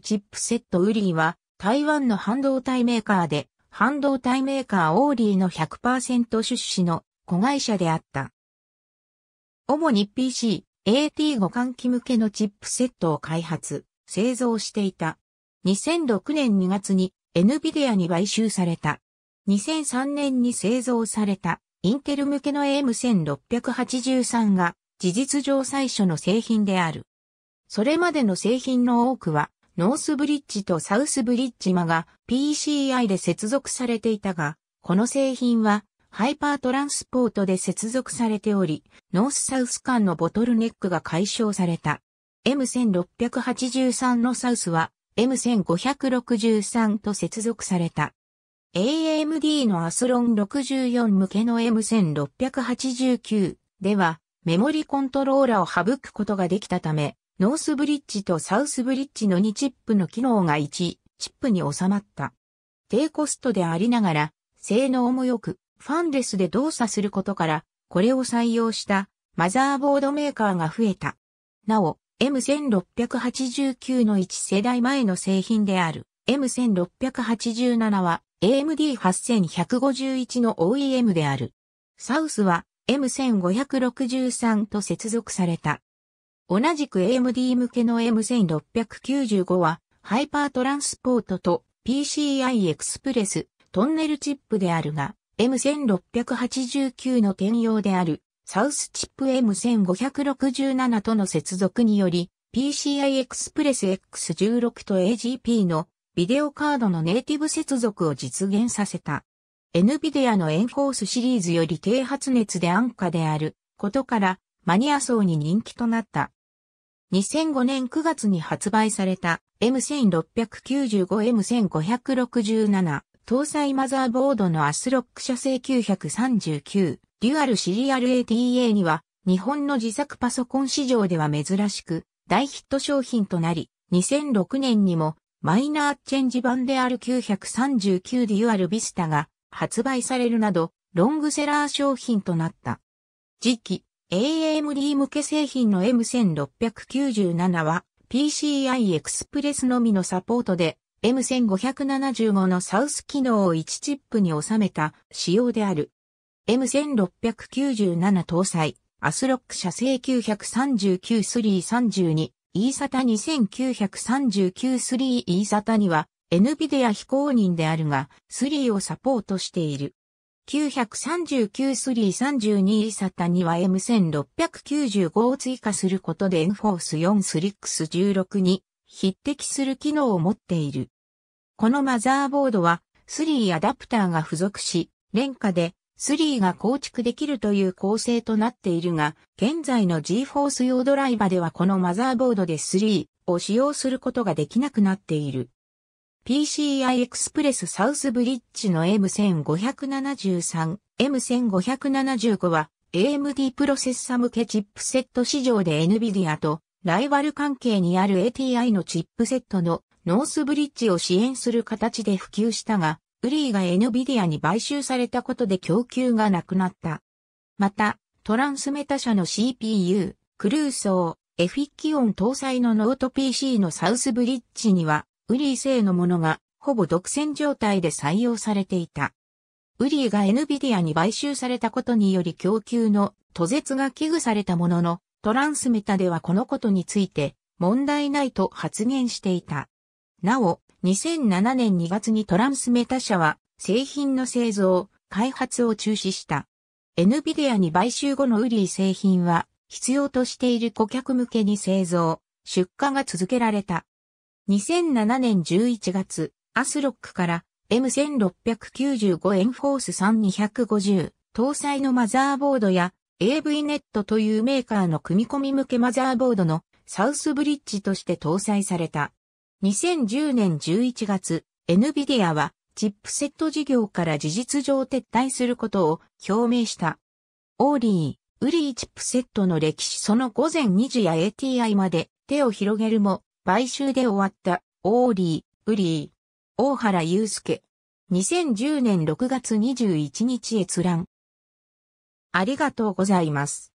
チップセットウリーは台湾の半導体メーカーで、半導体メーカーオーリーの100%出資の子会社であった。主に PC、AT 互換機向けのチップセットを開発、製造していた。2006年2月に NVIDIA に買収された。2003年に製造されたインテル向けの AM1683 が事実上最初の製品である。それまでの製品の多くはノースブリッジとサウスブリッジマが PCI で接続されていたが、この製品はハイパートランスポートで接続されており、ノースサウス間のボトルネックが解消された。M1683 のサウスは M1563 と接続された。AMD のアスロン64向けの M1689 ではメモリコントローラを省くことができたため、ノースブリッジとサウスブリッジの2チップの機能が1チップに収まった。低コストでありながら、性能も良く、ファンレスで動作することから、これを採用したマザーボードメーカーが増えた。なお、M1689 の1世代前の製品である M1687 は AMD8151 の OEM である。サウスは M1563 と接続された。同じく AMD 向けの M1695 は、ハイパートランスポートと PCI エクスプレストンネルチップであるが、M1689 の転用であるサウスチップ M1567 との接続により、PCI エクスプレス X16 と AGP のビデオカードのネイティブ接続を実現させた。NVIDIA のエンコースシリーズより低発熱で安価であることからマニア層に人気となった。2005年9月に発売された M1695M1567 搭載マザーボードのアスロック社製939デュアルシリアル ATA には日本の自作パソコン市場では珍しく大ヒット商品となり2006年にもマイナーチェンジ版である939デュアルビスタが発売されるなどロングセラー商品となった。時期、AMD 向け製品の M1697 は PCI Express のみのサポートで M1575 のサウス機能を1チップに収めた仕様である。M1697 搭載、アスロック社製939-332、イーサタ2939-3イーサタには、NVIDIA 非公認であるが、3をサポートしている。939スリー32イサタには M1695 を追加することでエンフォース4スリックス16に匹敵する機能を持っている。このマザーボードは3アダプターが付属し、廉価で3が構築できるという構成となっているが、現在の GForce 用ドライバではこのマザーボードで3を使用することができなくなっている。PCI Express s o u t サウスブリッジの M1573、M1575 は AMD プロセッサ向けチップセット市場で NVIDIA とライバル関係にある ATI のチップセットのノースブリッジを支援する形で普及したが、ウリーが NVIDIA に買収されたことで供給がなくなった。また、トランスメタ社の CPU、クルーソー、エフィキオン搭載のノート PC のサウスブリッジには、ウリー製のものがほぼ独占状態で採用されていた。ウリーが NVIDIA に買収されたことにより供給の途絶が危惧されたものの、トランスメタではこのことについて問題ないと発言していた。なお、2007年2月にトランスメタ社は製品の製造、開発を中止した。NVIDIA に買収後のウリー製品は必要としている顧客向けに製造、出荷が続けられた。2007年11月、アスロックから M1695 エンフォース3250搭載のマザーボードや AV ネットというメーカーの組み込み向けマザーボードのサウスブリッジとして搭載された。2010年11月、NVIDIA はチップセット事業から事実上撤退することを表明した。オーリー、ウリーチップセットの歴史その午前2時や ATI まで手を広げるも買収で終わった、オーリー、ウリー、大原祐介。2010年6月21日閲覧。ありがとうございます。